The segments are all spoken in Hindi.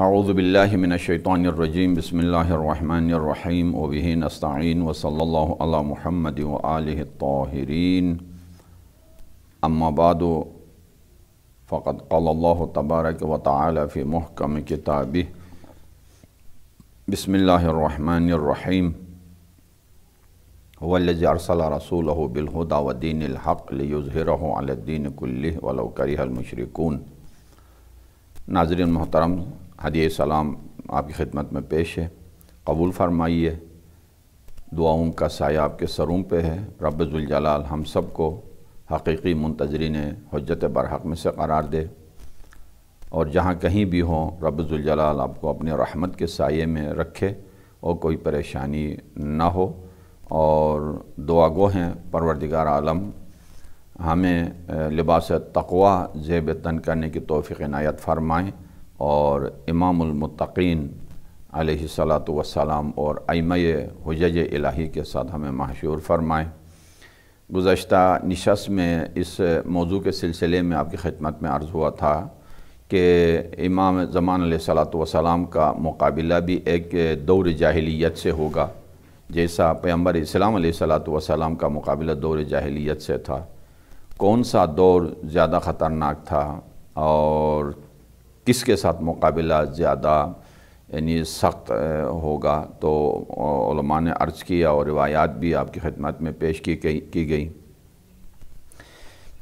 أعوذ بالله من الشيطان الرجيم بسم الله الرحمن الرحيم وبه نستعين وصلى الله على محمد وآله الطاهرين أما بعد فقد قال الله تبارك وتعالى في محكم كتابه بسم الله الرحمن الرحيم هو الذي أرسل رسوله بالهدى ودين الحق ليظهره على الدين كله ولو كره المشركون ناظرین محترم हदी सलाम आपकी खिदमत में पेश है कबूल फरमाइए दुआओं का साय आपके सरों पे है रबाल हम सब को हकीकी मुंतजरीन हजरत बरहक में से करार दे और जहाँ कहीं भी हों रबुल्जलाल आपको अपने रहमत के साये में रखे और कोई परेशानी ना हो और दुआ गो हैं परवरदिगार आलम हमें लिबास तकवा जेब तन करने की तोफ़ी इनायत फरमाएँ और इमामतकीन सलात और आइम हजज इलाही के साथ हमें महशूर फरमाएँ गुज्त नशस्त में इस मौजू के सिलसिले में आपकी खिदमत में अर्ज़ हुआ था कि इमाम ज़मान सलात वसलाम का मुकाबला भी एक दौर जाहलीत से होगा जैसा पैम्बर इस्लाम सलात वसलाम का मुकाबला दौर जाहलीत से था कौन सा दौर ज़्यादा ख़तरनाक था और किसके साथ मुकाबला ज़्यादा यानी सख्त होगा तो ने अर्ज़ किया और रिवायात भी आपकी खदमत में पेश की गई की गई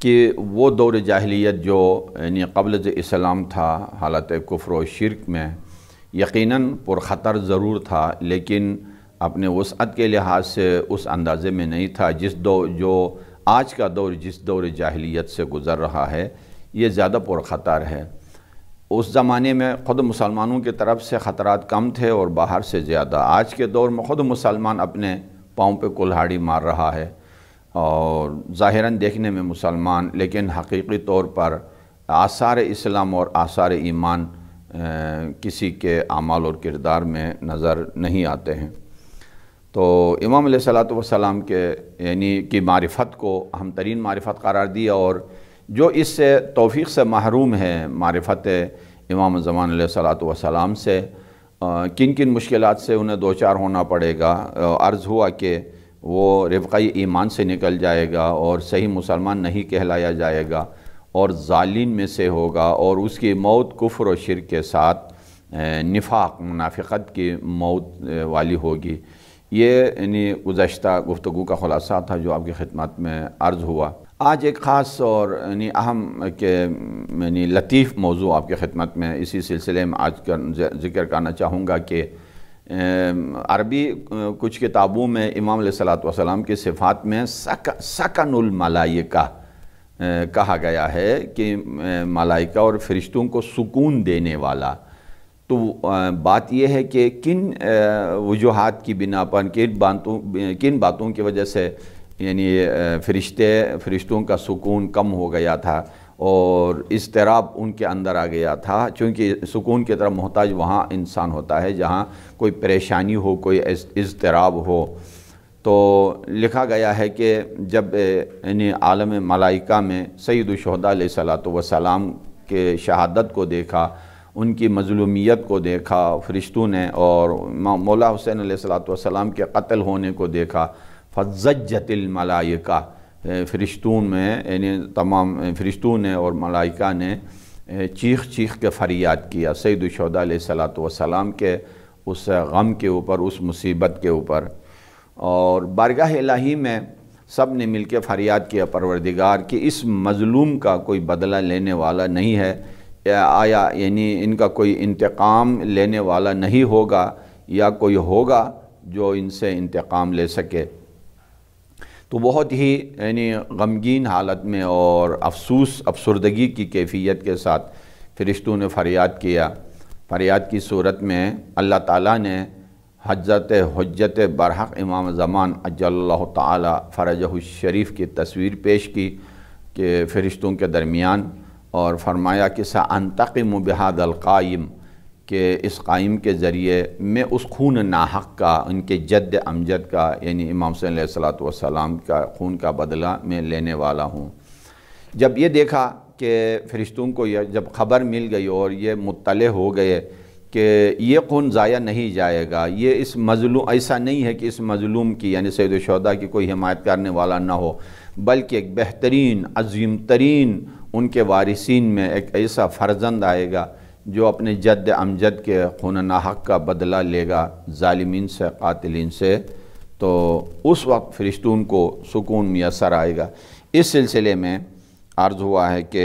कि वो दौर जाहलीत जो यानी कबल इस्लाम था हालत कुफर व शिरक में यकीनन पुरख़तर ज़रूर था लेकिन अपने वसअत के लिहाज से उस अंदाज़े में नहीं था जिस दो जो आज का दौर जिस दौर जाहलीत से गुज़र रहा है ये ज़्यादा पुरख़तर है उस ज़माने में ख़ुद मुसलमानों की तरफ से खतरा कम थे और बाहर से ज़्यादा आज के दौर में ख़ुद मुसलमान अपने पाँव पर कुल्हाड़ी मार रहा है और ज़ाहिरन देखने में मुसलमान लेकिन हकीकी तौर पर आसार इस्लाम और आसार ईमान किसी के अमाल और किरदार में नज़र नहीं आते हैं तो इमाम सलात वसलाम के यानी कि मारफत को अहम तरीन मारफत करार दिया और जो इससे तोफ़ी से महरूम है मारफत इमाम ज़मान सलाम से किन किन मुश्किल से उन्हें दो चार होना पड़ेगा अर्ज़ हुआ कि वो रफ़ाई ईमान से निकल जाएगा और सही मुसलमान नहीं कहलाया जाएगा और ालिन में से होगा और उसकी मौत कुफ्र और शिर के साथ निफाक मुनाफिकत की मौत वाली होगी ये यानी गुज्त गुफ्तु का ख़ुलासा था जो आपकी खदमत में अर्ज़ हुआ आज एक ख़ास और यानी अहम के यानी लतीफ़ मौजू आपकी खिदमत में है इसी सिलसिले में आज कर जिक्र करना चाहूँगा कि अरबी कुछ किताबों में इमाम सलाम की सिफ़ात में सक सकनमलाइका कहा गया है कि मलाइका और फरिश्तों को सुकून देने वाला तो बात यह है कि किन वजूहत की बिना पर किन बातों किन बातों की वजह से यानी फरिश्ते फरिश्तों का सुकून कम हो गया था और तरह उनके अंदर आ गया था क्योंकि सुकून की तरफ मोहताज वहाँ इंसान होता है जहाँ कोई परेशानी हो कोई इजतराब हो तो लिखा गया है कि जब यानी आलम मलाइका में सईद शहदा सलाम के शहादत को देखा उनकी मजलूमियत को देखा फरिश्तों ने और मौला हुसैन वसलाम के कत्ल होने को देखा फजतिल मलाइका फरिश्तों में यानी तमाम फ़रिश्तों ने और मलाइका ने चीख चीख के फरियाद किया सैद शौदा सलात वसलाम के उस गम के ऊपर उस मुसीबत के ऊपर और बारगाह इलाही में सब ने मिल के फरियाद किया परवरदिगार कि इस मज़लूम का कोई बदला लेने वाला नहीं है या आया यानी इनका कोई इंतकाम लेने वाला नहीं होगा या कोई होगा जो इनसे इंतकाम ले सके तो बहुत ही यानी गमगीन हालत में और अफसोस अफसरदगी की कैफियत के साथ फ़रिश्तों ने फरियाद किया फरियाद की सूरत में अल्लाह ताला ने हजरत हजरत बरहक इमाम ज़मान अजल्ला तरज शरीफ की तस्वीर पेश की कि फ़रिश्तों के दरमियान और फरमाया कि सा अनतकम बिहादल कायम कि इस कायम के ज़रिए मैं उस खून नाहक का उनके जद अमजद का यानी इमाम हुसैन सलाम का खून का बदला मैं लेने वाला हूँ जब ये देखा कि फ़रिश्तों को यह जब ख़बर मिल गई और ये मुतल हो गए कि ये खून ज़ाया नहीं जाएगा ये इस मजलूम ऐसा नहीं है कि इस मजलूम की यानी सैद शहदा की कोई हमायत करने वाला ना हो बल्कि एक बेहतरीन अजीम तरीन उनके वारिसन में एक ऐसा फ़र्जंद आएगा जो अपने जद अमजद के खून नाहक का बदला लेगा ालिमीन से कातिलीन से तो उस वक्त फ़रिश्तून को सुकून मैसर आएगा इस सिलसिले में अर्ज़ हुआ है कि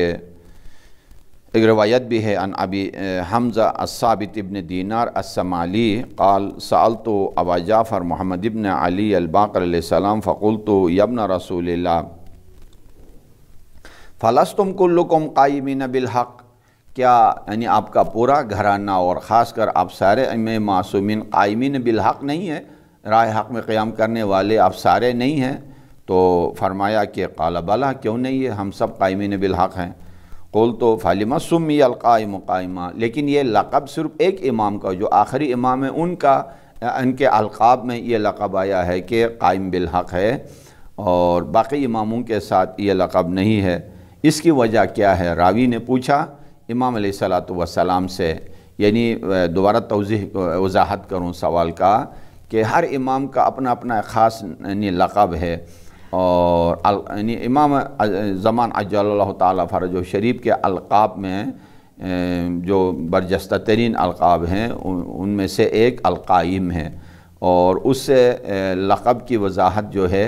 एक रवायत भी है अन अभी हमज़ा असाबित इबन दीनार असमाली कल साल तो अबा जाफ़र मोहम्मद इबन अली सलाम फ़कुल तो यबन रसूल फ़लस्तुम कुल्लुकुम कायमिन बिलहक़ क्या यानी आपका पूरा घराना और ख़ास कर आप सारे में मासूमिन कायमिन बिलहक नहीं है राय हक़ में क़्याम करने वाले आप सारे नहीं हैं तो फरमाया कि कलाबला क्यों नहीं है हम सब कायमिन बिलहक हैं कौल तो फ़ालिमा सुमी अलकायम कायमा लेकिन ये लक़ब सिर्फ़ एक इमाम का जो आखिरी इमाम है उनका इनके अलकाब में ये लक़ब आया है कि कायम बिलहक है और बाकी इमामों के साथ ये लक़ब नहीं है इसकी वजह क्या है रावी ने पूछा इमाम सलाम से यानी दोबारा तोज़ी वजाहत करूँ सवाल का कि हर इमाम का अपना अपना ख़ास यानी लक़ब है और इमाम ज़मान अजल तरज शरीफ के अलकाब में जो बरजस्त तरीन अलकाब हैं उनमें से एक अलकाइम है और उस लक़ब की वजाहत जो है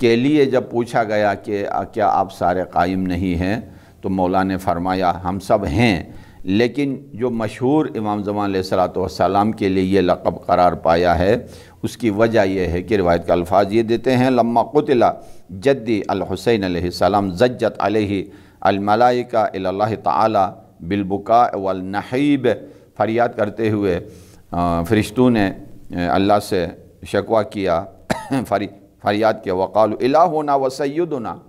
के लिए जब पूछा गया कि क्या आप सारे कायम नहीं हैं तो मौला ने फरमाया हम सब हैं लेकिन जो मशहूर इमाम जमान सलाम के लिए ये लक़ब करार पाया है उसकी वजह यह है कि रवायत का अल्फाज ये देते हैं लम्मा कुतला जद्दी अलहुसैन सलाम जज्जत अलमलाइका ताला बिलबुका वलनहीब फरियाद करते हुए फ़रिश्तों ने अल्लाह से शकवा किया फरी फरियाद के वक़ाल अला होना व सैदना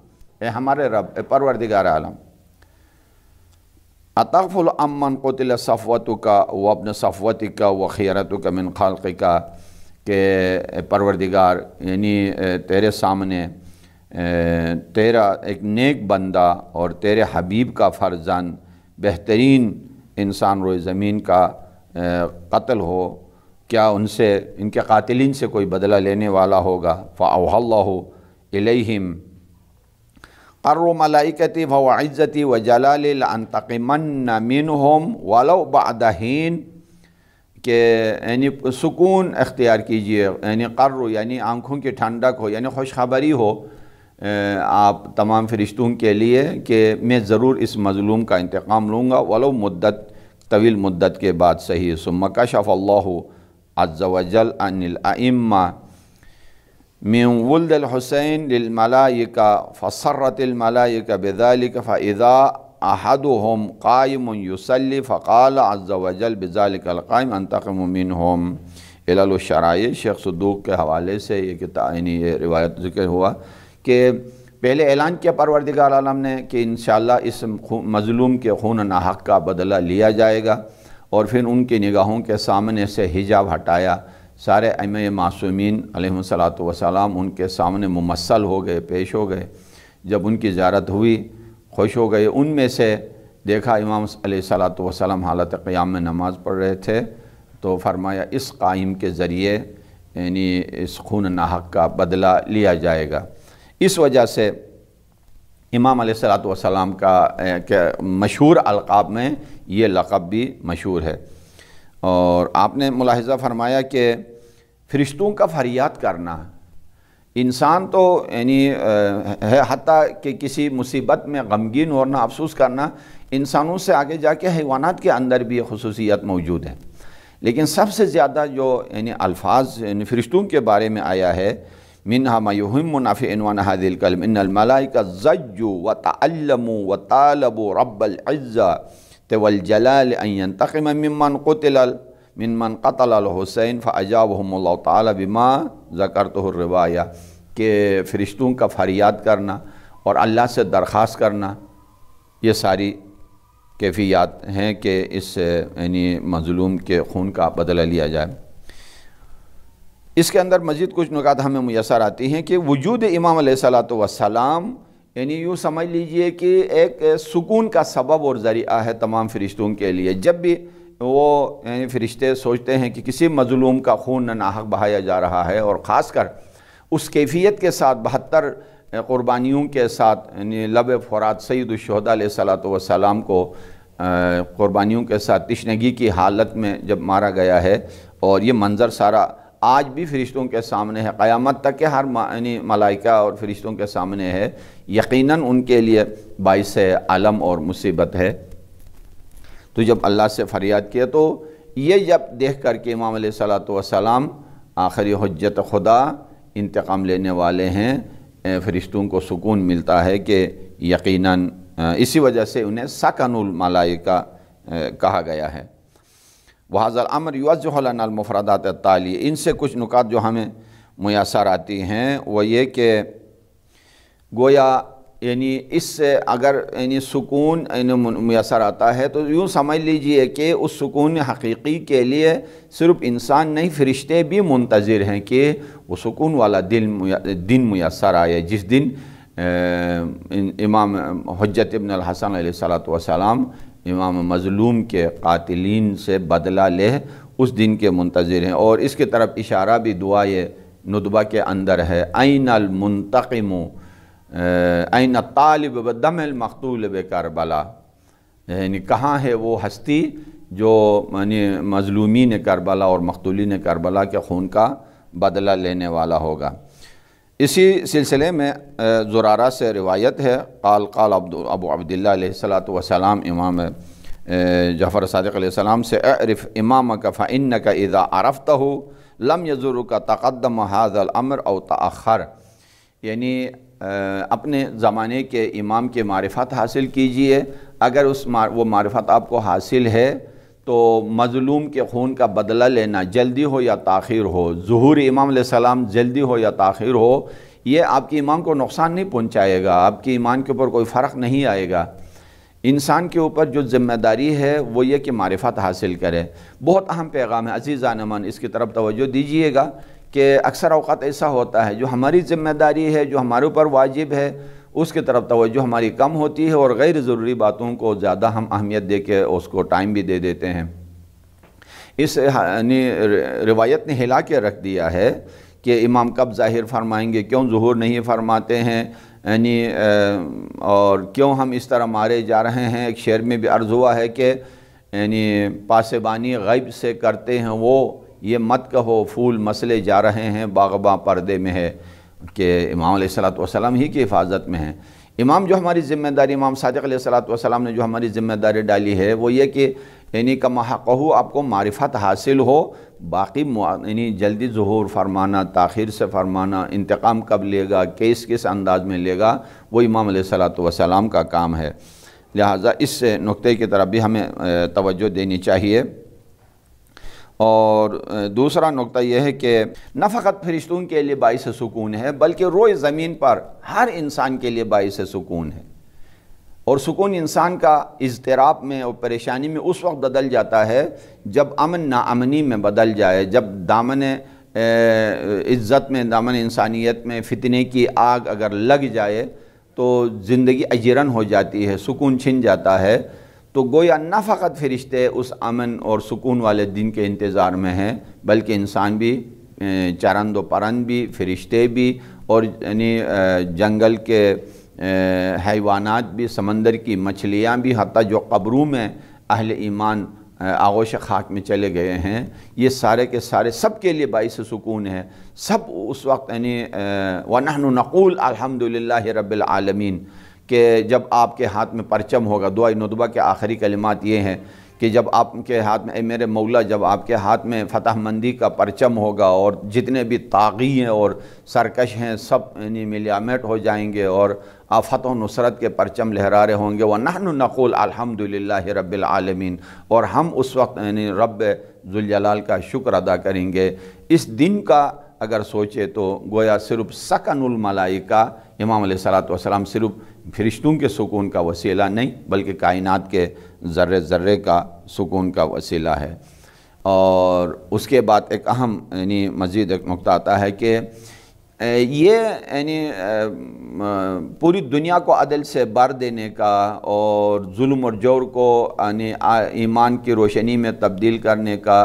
ए हमारे रब ए परवरदिगार आलम अतफुल अमन कोतिल सफ़वत का व अपने सफ़वत का व खियरत का मिन खालक़ का के परवरदिगार यानी तेरे सामने तेरा एक नेक बंदा और तेरे हबीब का फ़र्जन बेहतरीन इंसान रोए ज़मीन का कत्ल हो क्या उनसे इनके कातिलिन से कोई बदला लेने वाला होगा हो इलहिम कर्र मलाइकती व इज़्ज़ती व منهم ولو بعد حين के यानी सुकून अख्तियार कीजिए यानी कर्र यानी आँखों की ठंडक हो यानी खुशखबरी हो आप तमाम फ़रिश्तों के लिए कि मैं ज़रूर इस मज़लूम का इंतकाम लूँगा वलो मुद्दत तवील मुद्दत के बाद सही सुम्मा कशफ़ अल्लाह अनिल अनिलअम्मा मैं वल्द हुसैन लिलमलाइका फ़सरत मलाइका बज़ालिक फ़ाज़ा अहद होम कायम युसली फ़ाल अज़ल बज़ालिकायम अनतकमिन होम इलाशराइ शेख सदूक के हवाले से ये किताब ये रिवायत जिक्र हुआ कि पहले ऐलान किया परवरदिगार आलम ने कि इन इस मज़लूम के खून नाहक का बदला लिया जाएगा और फिर उनकी निगाहों के सामने से हिजाब हटाया सारे अम मासूमिन सलात वसलाम उनके सामने ममसल हो गए पेश हो गए जब उनकी ज्यारत हुई खुश हो गए उनमें से देखा इमाम सलात वसलम हालत क़याम में नमाज़ पढ़ रहे थे तो फरमाया इस क़ाइम के ज़रिए यानी इस खून नाहक का बदला लिया जाएगा इस वजह से इमाम सलात वसलाम का मशहूर अलकाब में ये लक़ब भी मशहूर है और आपने मुलाहिजा फरमाया कि फ़रिश्तों का फरियाद करना इंसान तो यानी है हती कि किसी मुसीबत में गमगीन होना अफसोस करना इंसानों से आगे जाके हैवानात के अंदर भी खसूसियत मौजूद है लेकिन सबसे ज़्यादा जो यानी अल्फाज यानी फ़रिश्तों के बारे में आया है मिन हमयुम नाफ़िनवान हादिल कलम का जज्जु व तल्लम व रबल अज्जा तो वलजलान तकम ममन कतल मिनमन कतल हुसैन फ़ाजाबहमल तमा ज़कर तो रिवाया के फ़रिश्तों का फरियाद करना और अल्लाह से दरख्वास्त करना ये सारी कैफियात हैं कि इस यानी मज़लूम के खून का बदला लिया जाए इसके अंदर मज़ीद कुछ नुकात हमें मैसर आती हैं कि वजूद इमाम सलात वसलाम यानी यूँ समझ लीजिए कि एक सुकून का सबब और ज़रिया है तमाम फ़रिश्तों के लिए जब भी वो यानी फ़रिश्ते सोचते हैं कि किसी मज़लूम का खून न नाहक बहाया जा रहा है और ख़ास कर उस कैफियत के साथ बहत्तर क़ुरबानियों के साथ यानी लब फ़रात सईद सलात वसलाम को क़ुरबानियों के साथ तशनगी की हालत में जब मारा गया है और ये मंज़र सारा आज भी फ़रिश्तों के सामने है क़यामत तक के हर यानी मलाइका और फ़रिश्तों के सामने है यकीनन उनके लिए बायस आलम और मुसीबत है तो जब अल्लाह से फ़रियाद किया तो ये जब देख कर के इमाम सलातम आखिरी हजत खुदा इंतकाम लेने वाले हैं फ़रिश्तों को सुकून मिलता है कि यकीनन इसी वजह से उन्हें सकनुल मलाइका कहा गया है वहाज़ल अमर युजहलमफरादात ताली इनसे कुछ नुकात जो हमें मैसर आती हैं वो ये कि गोया यानी इससे अगर यानी सुकून यानी मैसर आता है तो यूँ समझ लीजिए कि उस सुकून हकीकी के लिए सिर्फ इंसान नहीं फरिश्ते भी मुंतज़िर हैं कि वह सुकून वाला दिल दिन मैसर आए जिस दिन इमाम हजरत इबन हसन सलाम इमाम मज़लूम के कातिलीन से बदला ले उस दिन के मुंतजर हैं और इसके तरफ इशारा भी दुआ ये नतबा के अंदर है आइन अलमतकम आइन तालब दम मखतूल करबला यानी कहाँ है वो हस्ती जो मानी मज़लूमी ने करबला और मखतूली ने करबला के खून का बदला लेने वाला होगा इसी सिलसिले में जुरारा से रिवायत है काल काल अबू अब्दुल्लात वसलाम इमाम जाफ़र सदक़्सम से अरफ़ इमाम का फ़िन का इज़ा आरफ़त हो लम यजुर का तकदम हाजल अमर और तखर यानी अपने ज़माने के इमाम के मारफत हासिल कीजिए अगर उस मार, वो मारफत आपको हासिल है तो मज़लूम के खून का बदला लेना जल्दी हो या ताखिर हो जहूर इमाम सलाम जल्दी हो या ताखिर हो ये आपके ईमान को नुकसान नहीं पहुँचाएगा आपके ईमान के ऊपर कोई फ़र्क नहीं आएगा इंसान के ऊपर जो ज़िम्मेदारी है वो ये कि मारिफत हासिल करे बहुत अहम पैगाम है अज़ीज़ नमन इसकी तरफ तोज्जो दीजिएगा कि अक्सर अवकात ऐसा होता है जो हमारी ज़िम्मेदारी है जो हमारे ऊपर वाजिब है उसकी तरफ तोज्जो हमारी कम होती है और गैर ज़रूरी बातों को ज़्यादा हम अहमियत दे के उसको टाइम भी दे देते हैं इस रिवायत ने हिला के रख दिया है कि इमाम कब ज़ाहिर फरमाएंगे क्यों जहूर नहीं फरमाते हैं यानी और क्यों हम इस तरह मारे जा रहे हैं एक शेर में भी अर्ज़ हुआ है कि यानी पासबानी गैब से करते हैं वो ये मत कहो फूल मसले जा रहे हैं बागबा पर्दे में है कि इमाम सलाम ही की हिफाजत में हैं इमाम जो हमारी ज़िम्मेदारी इमाम सदक सलाम ने जो हमारी ज़िम्मेदारी डाली है वो ये कि यानी का महक हो आपको मारिफत हासिल हो बाकी यानी जल्दी जहूर फरमाना ताखिर से फरमाना इंतकाम कब लेगा केस किस अंदाज में लेगा वो इमाम वसलम का काम है लिहाजा इस नुक़े की तरफ भी हमें तोज्जो देनी चाहिए और दूसरा नुकता यह है कि न फ़कत फरिश्तों के लिए बायस सुकून है बल्कि रोए ज़मीन पर हर इंसान के लिए बायस सुकून है और सुकून इंसान का इजतराब में और परेशानी में उस वक्त बदल जाता है जब अमन नाअमनी में बदल जाए जब दामन इज़्ज़त में दामन इंसानियत में फितने की आग अगर लग जाए तो ज़िंदगी अजरन हो जाती है सुकून छिन जाता है तो गोया न फ़कत फ़रिश्ते उस अमन और सुकून वाले दिन के इंतज़ार में हैं बल्कि इंसान भी चरंद परंद भी फ़रिश्ते भी और यानी जंगल के हैवानात भी समंदर की मछलियाँ भी हती जो कब्रों में अहल ईमान आगोश खाक में चले गए हैं ये सारे के सारे सब के लिए बाईस सुकून है सब उस वक्त यानी वन नक़ुल अलहमदिल्ला रबालमीन कि जब आपके हाथ में परचम होगा दुआ नदबा के आखिरी कलिमात ये हैं कि जब आपके हाथ में ए मेरे मौला जब आपके हाथ में फतह मंदी का परचम होगा और जितने भी तागी हैं और सरकश हैं सब यानी मिलियामेट हो जाएंगे और आफत नुसरत के परचम लहरा रहे होंगे व नहन नकुल अलहमदिल्ला रबालमीन और हम उस वक्त यानी रब जुलजलाल का शुक्र अदा करेंगे इस दिन का अगर सोचे तो गोया सिर्फ सकनमलाई का इमाम सलात वसलाम सिर्फ फरिश्तों के सुकून का वसीला नहीं बल्कि कायनात के ज़र्रे ज़र्रे का सुकून का वसीला है और उसके बाद एक अहम यानी मज़ीद एक नुकता आता है कि ये यानी पूरी दुनिया को अदल से बार देने का और जुल्म और जोर को यानी ईमान की रोशनी में तब्दील करने का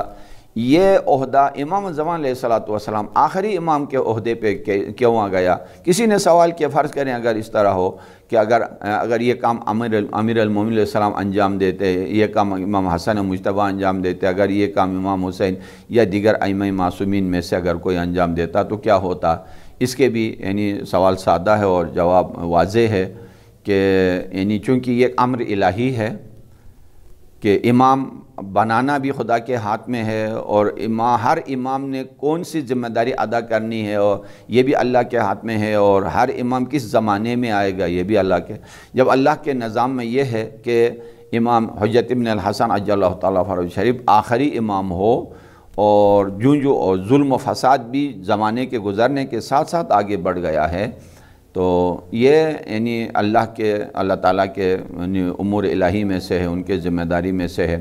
ये अहदा इमाम जमान सलाम आखिरी इमाम के अहदे पे क्यों आ गया किसी ने सवाल किया फ़र्ज़ करें अगर इस तरह हो कि अगर अगर ये काम अमीर अमीर अलमोमिनसम अंजाम देते ये काम इमाम हसन मुशतबा अंजाम देते अगर ये काम इमाम हुसैन या दिगर अम मासूमिन में से अगर कोई अंजाम देता तो क्या होता इसके भी यानी सवाल सादा है और जवाब वाज है कि यानी चूँकि ये अम्र इलाही है कि इमाम बनाना भी खुदा के हाथ में है और इमाम हर इमाम ने कौन सी जिम्मेदारी अदा करनी है और ये भी अल्लाह के हाथ में है और हर इमाम किस ज़माने में आएगा ये भी अल्लाह के जब अल्लाह के निज़ाम में ये है कि इमाम हजरत इबन हसन अजल शरीफ आखिरी इमाम हो और जूँ जो और जुल्म फसाद भी ज़माने के गुज़रने के साथ साथ आगे बढ़ गया है तो ये यानी अल्लाह के अल्लाह ताला के यानी उमूर इलाही में से है उनके ज़िम्मेदारी में से है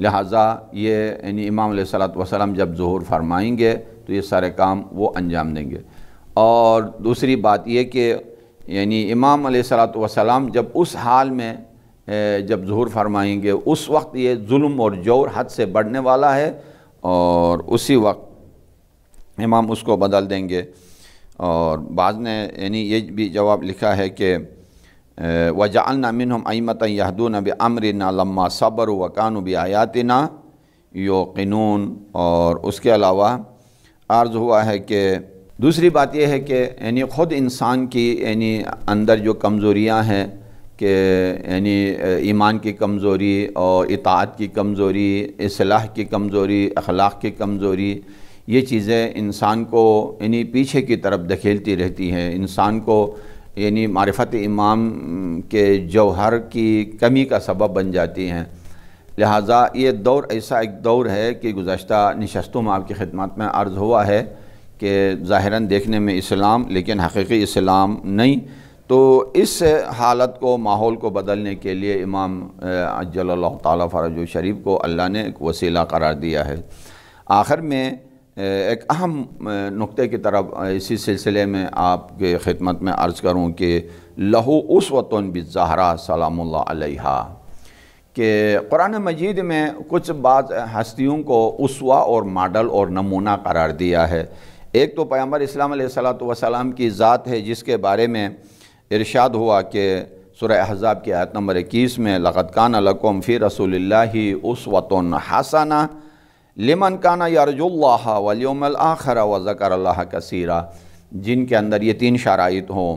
लिहाजा ये यानी इमाम सलाम जब जहूर फरमाएंगे तो ये सारे काम वो अंजाम देंगे और दूसरी बात ये कि यानी इमाम सलाम जब उस हाल में जब जहूर फरमाएंगे उस वक्त ये जुल्म और जोर हद से बढ़ने वाला है और उसी वक्त इमाम उसको बदल देंगे और बाद ने यानी ये भी जवाब लिखा है कि वजालना मिन हम अमत यहदून अब अमर लम्मा सब्र वकान ब आयातना योकिनून और उसके अलावा आर्ज़ हुआ है कि दूसरी बात यह है कि यानी ख़ुद इंसान की यानी अंदर जो कमज़ोरियाँ हैं कि यानी ईमान की कमज़ोरी और इतात की कमज़ोरी असलाह की कमज़ोरी अखलाक की कमज़ोरी ये चीज़ें इंसान को यानी पीछे की तरफ धकेलती रहती हैं इंसान को यानी मारफत इमाम के जौहर की कमी का सबब बन जाती हैं लिहाजा ये दौर ऐसा एक दौर है कि गुज्त नशस्तों में आपकी खिदमत में अर्ज़ हुआ है कि ज़ाहरा देखने में इस्लाम लेकिन हकीकी इस्लाम नहीं तो इस हालत को माहौल को बदलने के लिए इमाम अज्जल ताली फरज शरीफ को अल्लाह ने एक वसीला करार दिया है आखिर में एक अहम नुक्ते की तरफ इसी सिलसिले में आपके ख़िदमत में अर्ज़ करूँ कि लहू उस वतन बिजहरा सलाम के कुरान मजीद में कुछ बात हस्तियों को उसवा और मॉडल और नमूना करार दिया है एक तो पैम्बर इस्लाम सलाम की ज़ात है जिसके बारे में इरशाद हुआ कि सुर अहजाब की आयत नंबर इक्कीस में लगत कान लकुम फ़ी रसोल्ला उस वतन हसाना लेमन काना यारजुल्ला वलियमल आखर व ज़कर अल्लाह कसीरा जिनके अंदर ये तीन शराइत हों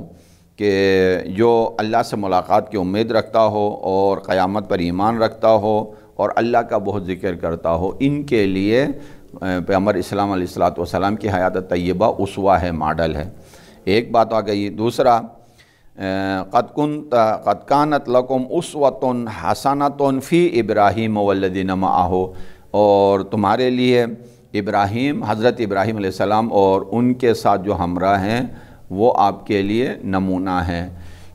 कि जो अल्लाह से मुलाकात की उम्मीद रखता हो और क़यामत पर ईमान रखता हो और अल्लाह का बहुत ज़िक्र करता हो इनके लिए पैमर इस्लाम सलाम की हयात तय्यबा उसवा है मॉडल है एक बात आ गई दूसरा कदकुन कदकानत लकुम उसवतन हसनतन फ़ी इब्राहिम वल्लिन आहो और तुम्हारे लिए इब्राहिम हज़रत इब्राहीम सलाम और उनके साथ जो हमरा हैं वो आपके लिए नमूना है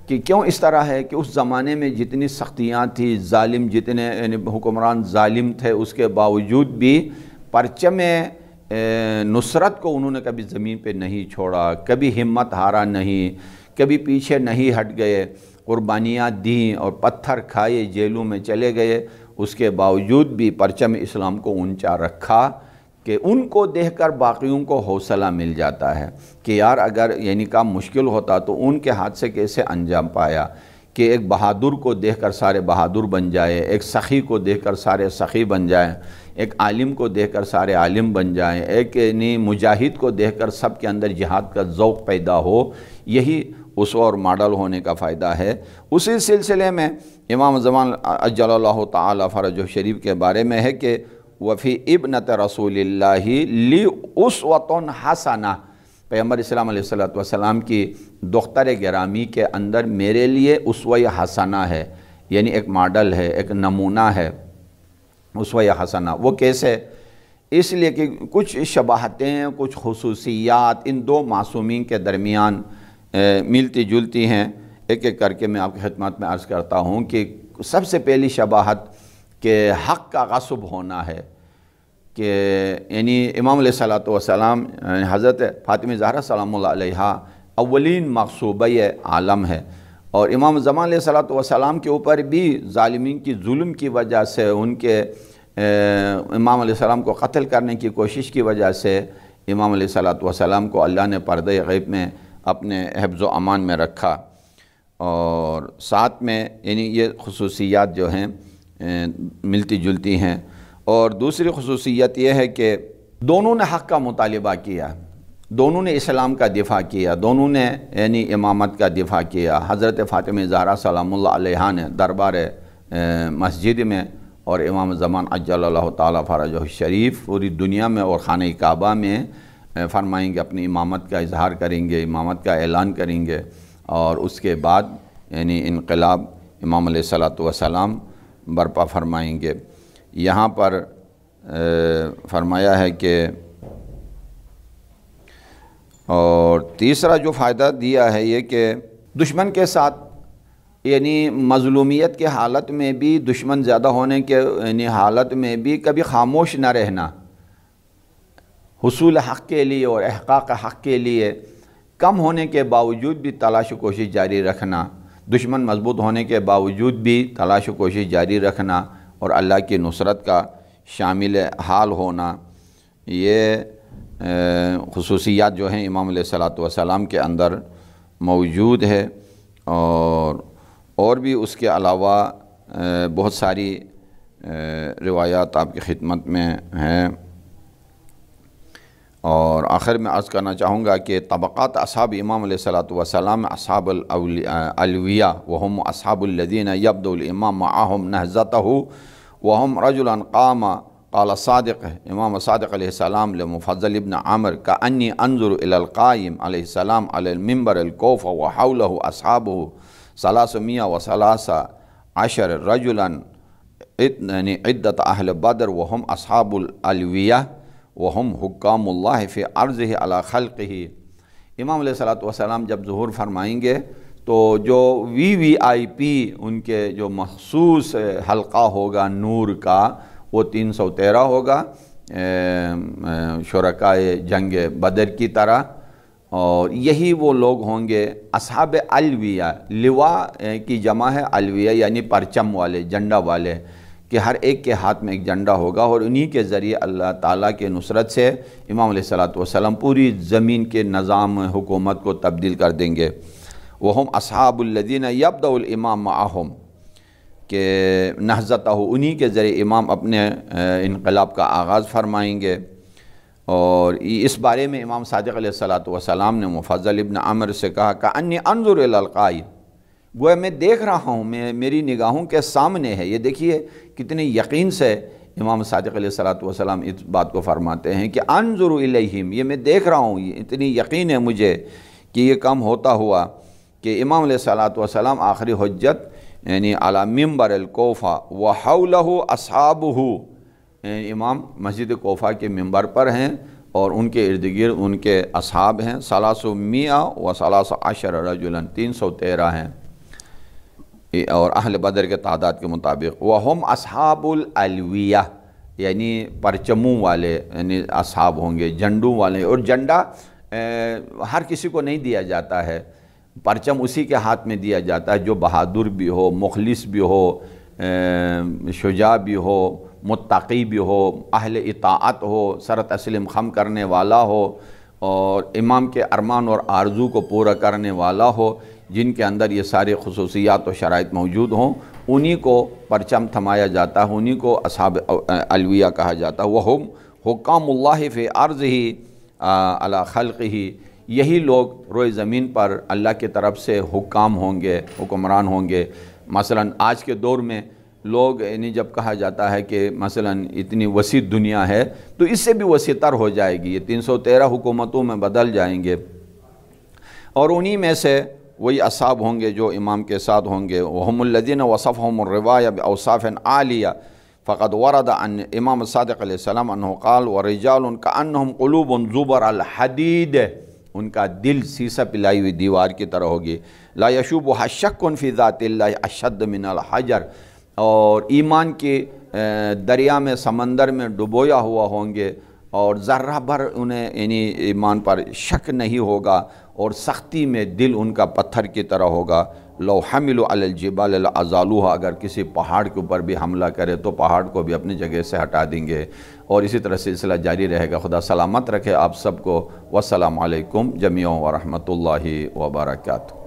कि क्यों इस तरह है कि उस ज़माने में जितनी सख्तियाँ थी जालिम जितने हुक्मरान जालिम थे उसके बावजूद भी परचम नुसरत को उन्होंने कभी ज़मीन पे नहीं छोड़ा कभी हिम्मत हारा नहीं कभी पीछे नहीं हट गए कुर्बानियाँ दी और पत्थर खाए जेलों में चले गए उसके बावजूद भी परचम इस्लाम को ऊंचा रखा कि उनको देखकर बाकियों को हौसला मिल जाता है कि यार अगर यानी काम मुश्किल होता तो उनके हाथ से कैसे अंजाम पाया कि एक बहादुर को देखकर सारे बहादुर बन जाए एक सखी को देखकर सारे सखी बन जाए एक आलिम को देखकर सारे आलिम बन जाए एक यानी मुजाहिद को देखकर सब के अंदर जिहाद का ज़ौक़ पैदा हो यही उस और मॉडल होने का फ़ायदा है उसी सिलसिले में इमाम जमान अजल तरज शरीफ के बारे में है कि वफ़ी इबनत रसूल ली उस वतन हसाना पैम्बर सलाम की दख्तर ग्रामी के अंदर मेरे लिए उसव हसाना है यानी एक मॉडल है एक नमूना है उसव हसाना वो कैसे इसलिए कि कुछ शबाहतें कुछ खसूसियात इन दो मासूमी के दरमियान मिलती जुलती हैं एक एक करके मैं आपकी खदमत में अर्ज़ करता हूँ कि सबसे पहली शबाहत के हक़ का गसब होना है कि यानी इमाम सलाम हज़रत फ़ातिम ज़हरा सलाम अवलिन मकसूब आलम है और इमाम ज़मान सलाम के ऊपर भी ालमीन की जुल्म की वजह से उनके इमाम सलाम को कत्ल करने की कोशिश की वजह से इमाम सलात को अल्लाह ने पर्द गैब में अपने हफ्ज़ अमान में रखा और साथ में यानी ये खसूसियात जो हैं मिलती जुलती हैं और दूसरी खसूसियत यह है कि दोनों ने हक़ का मुतालबा किया दोनों ने इस्लाम का दिफा किया दोनों ने यानी इमामत का दिफा किया हज़रत फ़ातिम ज़हरा सलाम ने दरबार मस्जिद में और इमाम ज़मान अजल तारज शरीफ पूरी दुनिया में और ख़ान काबा में फरमाएंगे अपनी इमामत का इजहार करेंगे इमामत का ऐलान करेंगे और उसके बाद यानी इनकलाब इमाम सलाम बर्पा फरमाएंगे यहाँ पर फरमाया है कि और तीसरा जो फ़ायदा दिया है ये कि दुश्मन के साथ यानी मजलूमियत के हालत में भी दुश्मन ज़्यादा होने के यानी हालत में भी कभी खामोश ना रहना हसूल हक़ के लिए और अहकाक हक़ के लिए कम होने के बावजूद भी तलाश कोशिश जारी रखना दुश्मन मजबूत होने के बावजूद भी तलाश कोशिश जारी रखना और अल्लाह की नुसरत का शामिल हाल होना ये खसूसियात जो हैं इमाम सलाम के अंदर मौजूद है और और भी उसके अलावा बहुत सारी रिवायात आपकी खिदमत में हैं اور آخر میں عرض کرنا چاہوں گا کہ طبقات اصحاب امام علیہ السلام اصحاب الولیاء وهم اصحاب الذین یبدو الامام معاهم نهزته وهم رجلا قام قال صادق امام صادق علیہ السلام لمفضل ابن عمر کہ انظر الى القائم علیہ السلام علی المنبر الكوف وحوله اصحابه سلاس مئة وسلاس عشر رجلا اتنی عدت اہل بدر وهم اصحاب الولیاء वहम हुक्कामुल्ला फ़ि अर्ज़ अला खल ही इमाम सलाम जब जहूर फरमाएंगे तो जो वी वी आई पी उनके जो मखसूस हलका होगा नूर का वो तीन सौ तेरह होगा शुरा जंग बदर की तरह और यही वो लोग होंगे असहाब अलविया लिवा की जमा है अलविया यानी परचम वाले झंडा वाले कि हर एक के हाथ में एक झंडा होगा और उन्हीं के ज़रिए अल्लाह ताला के नुसरत से इमाम सलाम पूरी ज़मीन के निज़ाम हुकूमत को तब्दील कर देंगे वहम असहाबुल्लिन यबदाम आहम के नहजता हो उन्हीं के ज़रिए इमाम अपने इनकलाब का आगाज़ फरमाएंगे और इस बारे में इमाम सदक सलात वसलाम ने मुफजल इबन अमर से कहा का अन्य अनजुर अलकाई गोया मैं देख रहा हूँ मैं मेरी निगाहों के सामने है ये देखिए कितने यकीन से इमाम सादक सलात वसलाम इस बात को फरमाते हैं कि अनजुर इलहिम ये मैं देख रहा हूँ इतनी यकीन है मुझे कि ये काम होता हुआ कि इमाम सलात वसलाम आखिरी हजत यानी अला मम्बर कोफ़ा व हौलहु असाब हो इमाम मस्जिद कोफ़ा के मंबर पर हैं और उनके इर्द गिर्द उनके असाब हैं सलासु मियाँ व सलास अशर रजुलन तीन सौ तेरह हैं और अहल बदर के तादाद के मुताबिक वह हम असहाबुल अलविया यानी परचमों वाले यानी असहाब होंगे झंडों वाले और झंडा हर किसी को नहीं दिया जाता है परचम उसी के हाथ में दिया जाता है जो बहादुर भी हो मुखलिस भी हो शुजा भी हो मुत्तकी भी हो अहल इतात हो सरत असलम खम करने वाला हो और इमाम के अरमान और आरजू को पूरा करने वाला हो जिनके अंदर ये सारे खसूसियात और शराइ मौजूद हों उन्हीं को परचम थमाया जाता है उन्हीं को असाब अलविया कहा जाता है वह हम हुकाम्ला अर्ज़ ही अला खल्क़ ही यही लोग रोए ज़मीन पर अल्लाह की तरफ से हुकाम होंगे हुक्मरान होंगे मसला आज के दौर में लोग यानी जब कहा जाता है कि मसला इतनी वसी दुनिया है तो इससे भी वसी तर हो जाएगी ये तीन सौ तेरह हुकूमतों में बदल जाएंगे और उन्हीं में से वही असाब होंगे जो इमाम के साथ होंगे वहमल्लिन वसफ़ अवसाफ़िन आलिया फ़कत वरद अन इमाम सदक़लम अनकाल व उनका अनहम कलूब ज़ुबर अलहदीद उनका दिल सीसा पिलाई हुई दीवार की तरह होगी ला यशुब हशक फ़िज़ात अशद मिन और ईमान के दरिया में समंदर में डुबोया हुआ होंगे और ज़र्रा भर उन्हें यानी ईमान पर शक नहीं होगा और सख्ती में दिल उनका पत्थर की तरह होगा लो हमिलजबाल अजालूहा अगर किसी पहाड़ के ऊपर भी हमला करे तो पहाड़ को भी अपनी जगह से हटा देंगे और इसी तरह सिलसिला जारी रहेगा खुदा सलामत रखे आप सबको वसलम जमियों वरहमल वबरकू